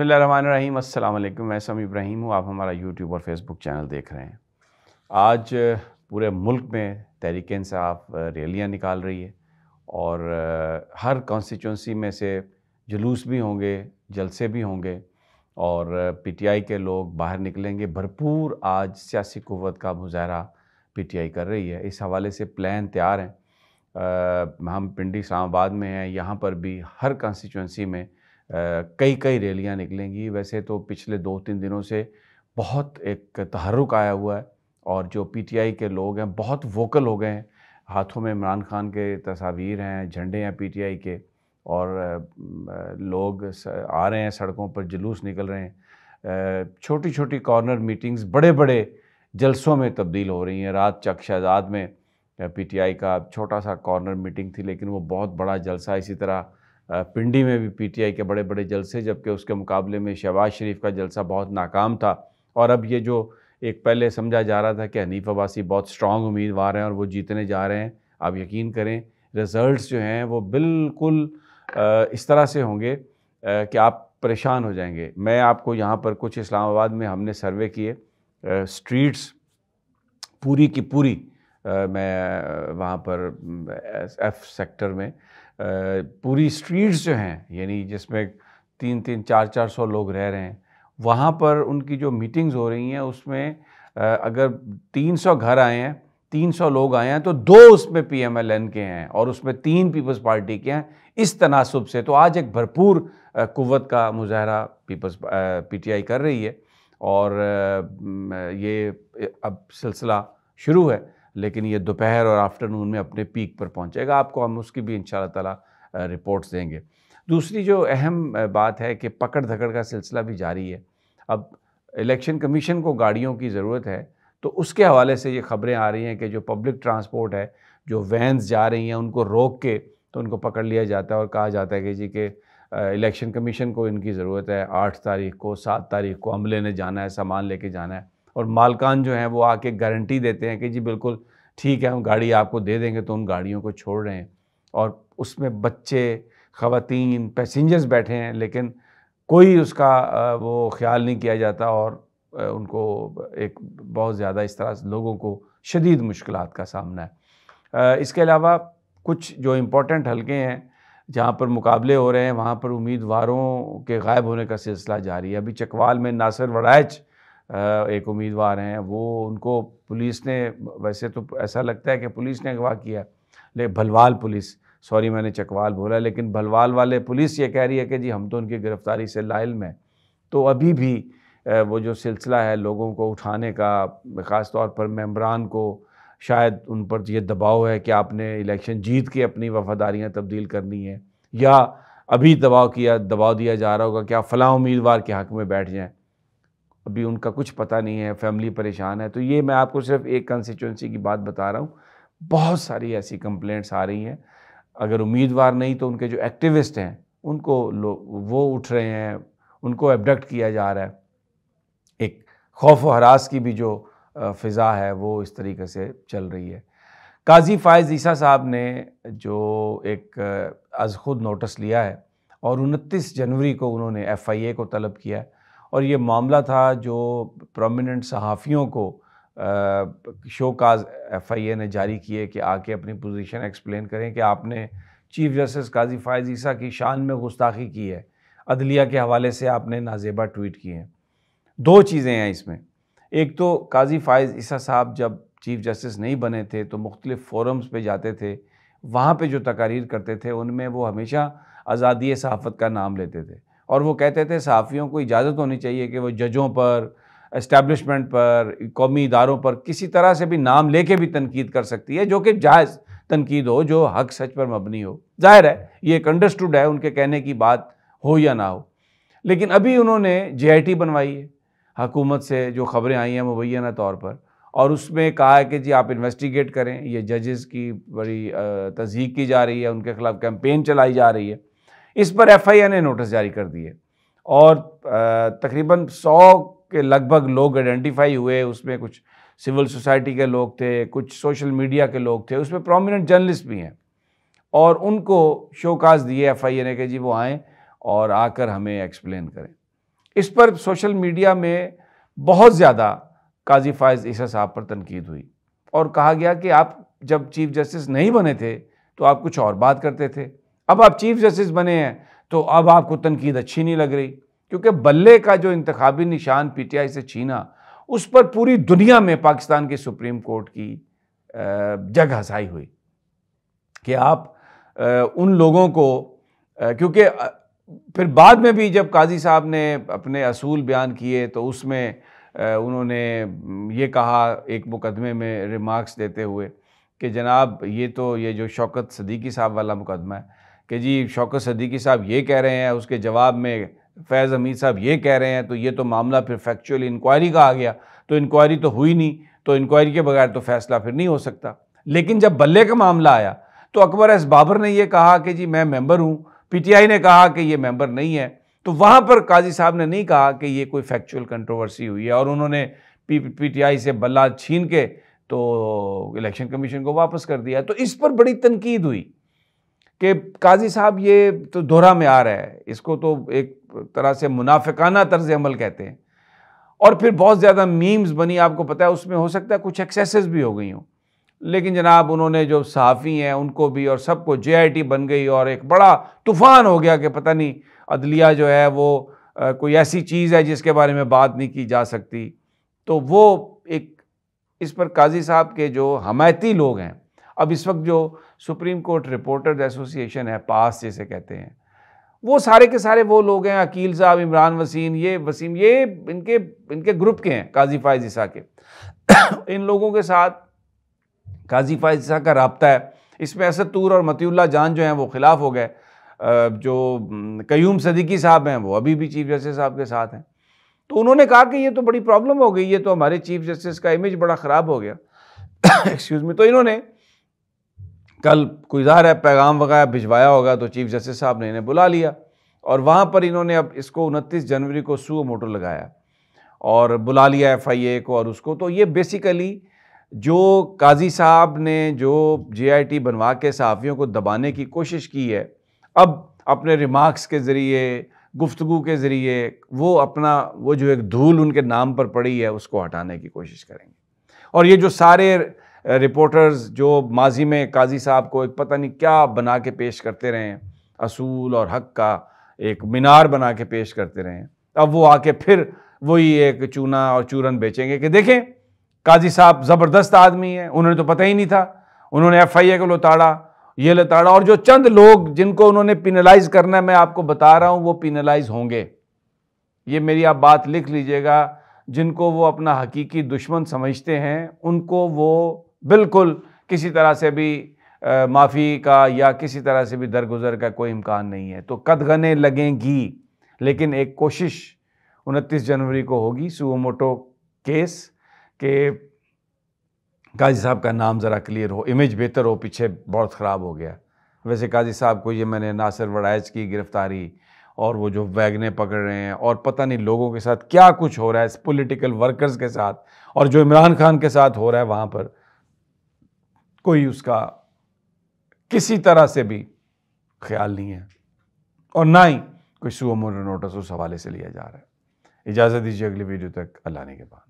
बसमीम अल्लाम मैं सम इब्राहिम हूँ आप हमारा यूट्यूब और फेसबुक चैनल देख रहे हैं आज पूरे मुल्क में तहरीक इंसाफ रैलियाँ निकाल रही है और हर कॉन्स्टिट्यूंसी में से जुलूस भी होंगे जलसे भी होंगे और पीटीआई के लोग बाहर निकलेंगे भरपूर आज सियासी क़वत का मुजाहरा पीटीआई कर रही है इस हवाले से प्लान तैयार हैं हम पिंडी इस्लामाबाद में हैं यहाँ पर भी हर कॉन्स्टिट्यूंसी में कई कई रैलियाँ निकलेंगी वैसे तो पिछले दो तीन दिनों से बहुत एक तहरुक आया हुआ है और जो पीटीआई के लोग हैं बहुत वोकल हो गए हैं हाथों में इमरान खान के तस्वीर हैं झंडे हैं पीटीआई के और लोग आ रहे हैं सड़कों पर जुलूस निकल रहे हैं छोटी छोटी कॉर्नर मीटिंग्स बड़े बड़े जलसों में तब्दील हो रही हैं रात चक शहजाद में पीटीआई का छोटा सा कॉर्नर मीटिंग थी लेकिन वो बहुत बड़ा जलसा इसी तरह पिंडी में भी पीटीआई के बड़े बड़े जलसे जबकि उसके मुकाबले में शहबाज शरीफ का जलसा बहुत नाकाम था और अब ये जो एक पहले समझा जा रहा था कि हनीफ अब्बासी बहुत स्ट्रांग उम्मीदवार हैं और वो जीतने जा रहे हैं आप यकीन करें रिज़ल्ट जो हैं वो बिल्कुल इस तरह से होंगे कि आप परेशान हो जाएंगे मैं आपको यहाँ पर कुछ इस्लामाबाद में हमने सर्वे किए स्ट्रीट्स पूरी की पूरी मैं वहाँ पर एफ सेक्टर में पूरी स्ट्रीट्स जो हैं यानी जिसमें तीन तीन चार चार सौ लोग रह रहे हैं वहाँ पर उनकी जो मीटिंग्स हो रही हैं उसमें अगर तीन सौ घर आए हैं तीन सौ लोग आए हैं तो दो उसमें पी एम एल एन के हैं और उसमें तीन पीपल्स पार्टी के हैं इस तनासब से तो आज एक भरपूर कुत का मुजाहरा पीपल्स पी टी आई कर रही है और ये अब सिलसिला शुरू है लेकिन ये दोपहर और आफ्टरनून में अपने पीक पर पहुंचेगा आपको हम उसकी भी इन ताला रिपोर्ट्स देंगे दूसरी जो अहम बात है कि पकड़ धकड़ का सिलसिला भी जारी है अब इलेक्शन कमीशन को गाड़ियों की ज़रूरत है तो उसके हवाले से ये खबरें आ रही हैं कि जो पब्लिक ट्रांसपोर्ट है जो वैन्स जा रही हैं उनको रोक के तो उनको पकड़ लिया जाता है और कहा जाता है कि जी के इलेक्शन कमीशन को इनकी ज़रूरत है आठ तारीख को सात तारीख को अमले ने जाना है सामान लेके जाना है और मालकान जो हैं वो आके गारंटी देते हैं कि जी बिल्कुल ठीक है हम गाड़ी आपको दे देंगे तो उन गाड़ियों को छोड़ रहे हैं और उसमें बच्चे ख़वान पैसेंजर्स बैठे हैं लेकिन कोई उसका वो ख्याल नहीं किया जाता और उनको एक बहुत ज़्यादा इस तरह लोगों को शदीद मुश्किल का सामना है इसके अलावा कुछ जो इम्पोर्टेंट हल्के हैं जहाँ पर मुकाबले हो रहे हैं वहाँ पर उम्मीदवारों के गायब होने का सिलसिला जारी है अभी चकवाल में नासिर वड़ाइच एक उम्मीदवार हैं वो उनको पुलिस ने वैसे तो ऐसा लगता है कि पुलिस ने अगवा किया ले भलवाल पुलिस सॉरी मैंने चकवाल बोला लेकिन भलवाल वाले पुलिस ये कह रही है कि जी हम तो उनकी गिरफ़्तारी से लाइल में तो अभी भी वो जो सिलसिला है लोगों को उठाने का ख़ास तौर पर मेम्बरान को शायद उन पर ये दबाव है कि आपने इलेक्शन जीत के अपनी वफ़ादारियाँ तब्दील करनी है या अभी दबाव किया दबाव दिया जा रहा होगा कि आप फ़लाँ उम्मीदवार के हक़ में बैठ जाएँ अभी उनका कुछ पता नहीं है फैमिली परेशान है तो ये मैं आपको सिर्फ एक कंस्टिट्यूंसी की बात बता रहा हूँ बहुत सारी ऐसी कंप्लेंट्स आ रही हैं अगर उम्मीदवार नहीं तो उनके जो एक्टिविस्ट हैं उनको वो उठ रहे हैं उनको एबडक्ट किया जा रहा है एक खौफ व हरास की भी जो फ़िज़ा है वो इस तरीके से चल रही है काजी फ़ायज़ ईसा साहब ने जो एक अज खुद नोटिस लिया है और 29 जनवरी को उन्होंने एफआईए को तलब किया है और ये मामला था जो प्रोमिनंट सहाफ़ियों को शो काज एफ आई ए ने जारी किए कि आके अपनी पोजीशन एक्सप्लेन करें कि आपने चीफ जस्टिस काजी फ़ायज़ ईसा की शान में गुस्ताखी की है अदलिया के हवाले से आपने नाजेबा ट्वीट किए हैं दो चीज़ें हैं इसमें एक तो काजी फ़ायज़ ईसा साहब जब चीफ जस्टिस नहीं बने थे तो मुख्तलिफ़ फोरम्स पर जाते थे वहाँ पर जो तकारीर करते थे उनमें वो हमेशा आज़ादी सहाफ़त का नाम लेते थे और वो कहते थे सहाफ़ियों को इजाज़त होनी चाहिए कि वो जजों पर इस्टेबलिशमेंट पर कौमी इदारों पर किसी तरह से भी नाम लेके भी तनकीद कर सकती है जो कि जायज़ तनकीद हो जो हक सच पर मबनी हो जाहिर है ये एक अंडरस्टूड है उनके कहने की बात हो या ना हो लेकिन अभी उन्होंने जे आई टी बनवाई है हकूमत से जो खबरें आई हैं मुबैना तौर पर और उसमें कहा है कि जी आप इन्वेस्टिगेट करें ये जजेस की बड़ी तस्दीक की जा रही है उनके खिलाफ कैंपेन चलाई जा रही है इस पर एफआईए ने नोटिस जारी कर दिए और तकरीबन सौ के लगभग लोग आइडेंटिफाई हुए उसमें कुछ सिविल सोसाइटी के लोग थे कुछ सोशल मीडिया के लोग थे उसमें प्रोमिनेंट जर्नलिस्ट भी हैं और उनको शोकाज दिए एफ आई ने कि जी वो आएँ और आकर हमें एक्सप्लेन करें इस पर सोशल मीडिया में बहुत ज़्यादा काजी फायज ईसा साहब पर तनकीद हुई और कहा गया कि आप जब चीफ जस्टिस नहीं बने थे तो आप कुछ और बात करते थे अब आप चीफ जस्टिस बने हैं तो अब आपको तनकीद अच्छी नहीं लग रही क्योंकि बल्ले का जो इंतबी निशान पी टी आई से छीना उस पर पूरी दुनिया में पाकिस्तान के सुप्रीम कोर्ट की जग हसाई हुई कि आप उन लोगों को क्योंकि फिर बाद में भी जब काजी साहब ने अपने असूल बयान किए तो उसमें उन्होंने ये कहा एक मुकदमे में रिमार्क्स देते हुए कि जनाब ये तो ये जो शौकत सदीकी साहब वाला मुकदमा है कि जी शौकत सदीकी साहब ये कह रहे हैं उसके जवाब में फैज़ हमीद साहब ये कह रहे हैं तो ये तो मामला फिर फैक्चुअल इंक्वायरी का आ गया तो इंक्वायरी तो हुई नहीं तो इंक्वायरी के बगैर तो फैसला फिर नहीं हो सकता लेकिन जब बल्ले का मामला आया तो अकबर एस बाबर ने यह कहा कि जी मैं मेंबर हूँ पीटीआई ने कहा कि ये मेंबर नहीं है तो वहाँ पर काजी साहब ने नहीं कहा कि ये कोई फैक्चुअल कंट्रोवर्सी हुई है और उन्होंने पी आई से बल्ला छीन के तो इलेक्शन कमीशन को वापस कर दिया तो इस पर बड़ी तनकीद हुई कि काजी साहब ये तो दोहरा में आ रहा है इसको तो एक तरह से मुनाफिकाना तर्ज अमल कहते हैं और फिर बहुत ज़्यादा मीम्स बनी आपको पता है उसमें हो सकता है कुछ एक्सेसेस भी हो गई हों लेकिन जनाब उन्होंने जो सहाफ़ी हैं उनको भी और सबको जे बन गई और एक बड़ा तूफ़ान हो गया कि पता नहीं अदलिया जो है वो आ, कोई ऐसी चीज़ है जिसके बारे में बात नहीं की जा सकती तो वो एक इस पर काजी साहब के जो हमायती लोग हैं अब इस वक्त जो सुप्रीम कोर्ट रिपोर्टर्स एसोसिएशन है पास जिसे कहते हैं वो सारे के सारे वो लोग हैं अकील साहब इमरान वसीम ये वसीम ये इनके इनके ग्रुप के हैं काजी फायज ईसा के इन लोगों के साथ काजी फायज ईसा का रबता है इसमें असद तूर और मतियुल्ला जान जो हैं वो खिलाफ हो गए जो कयूम सदीकी साहब हैं वो अभी भी चीफ जस्टिस साहब के साथ हैं तो उन्होंने कहा कि ये तो बड़ी प्रॉब्लम हो गई ये तो हमारे चीफ जस्टिस का इमेज बड़ा ख़राब हो गया एक्सक्यूज़ मी तो इन्होंने कल कोई ज़ाहिर है पैगाम वगैरह भिजवाया होगा तो चीफ जस्टिस साहब ने इन्हें बुला लिया और वहाँ पर इन्होंने अब इसको उनतीस जनवरी को सू मोटर लगाया और बुला लिया एफ आई ए को और उसको तो ये बेसिकली जो काजी साहब ने जो जे आई टी बनवा के सहाफ़ियों को दबाने की कोशिश की है अब अपने रिमार्क्स के ज़रिए गुफ्तु के ज़रिए वो अपना वो जो एक धूल उनके नाम पर पड़ी है उसको हटाने की कोशिश करेंगे और ये जो सारे रिपोर्टर्स जो माजी में काजी साहब को एक पता नहीं क्या बना के पेश करते रहे असूल और हक का एक मीनार बना के पेश करते रहे अब वो आके फिर वही एक चूना और चूरन बेचेंगे कि देखें काजी साहब ज़बरदस्त आदमी है उन्होंने तो पता ही नहीं था उन्होंने एफ आई ए को लताड़ा ये लताड़ा और जो चंद लोग जिनको उन्होंने पिनलाइज करना है मैं आपको बता रहा हूँ वो पिनलाइज होंगे ये मेरी आप बात लिख लीजिएगा जिनको वो अपना हकीकी दुश्मन समझते हैं उनको वो बिल्कुल किसी तरह से भी माफ़ी का या किसी तरह से भी दरगुजर का कोई इम्कान नहीं है तो कदगने लगेंगी लेकिन एक कोशिश उनतीस जनवरी को होगी सुमोटो केस के काजी साहब का नाम ज़रा क्लियर हो इमेज बेहतर हो पीछे बहुत ख़राब हो गया वैसे काजी साहब को ये मैंने नासिर वड़ाइज की गिरफ़्तारी और वो जो वैगने पकड़ रहे हैं और पता नहीं लोगों के साथ क्या कुछ हो रहा है पॉलिटिकल वर्कर्स के साथ और जो इमरान खान के साथ हो रहा है वहाँ पर कोई उसका किसी तरह से भी ख्याल नहीं है और ना ही कोई सुअमूल नोटिस उस हवाले से लिया जा रहा है इजाज़त दीजिए अगली वीडियो तक अल्लाह ने के बाद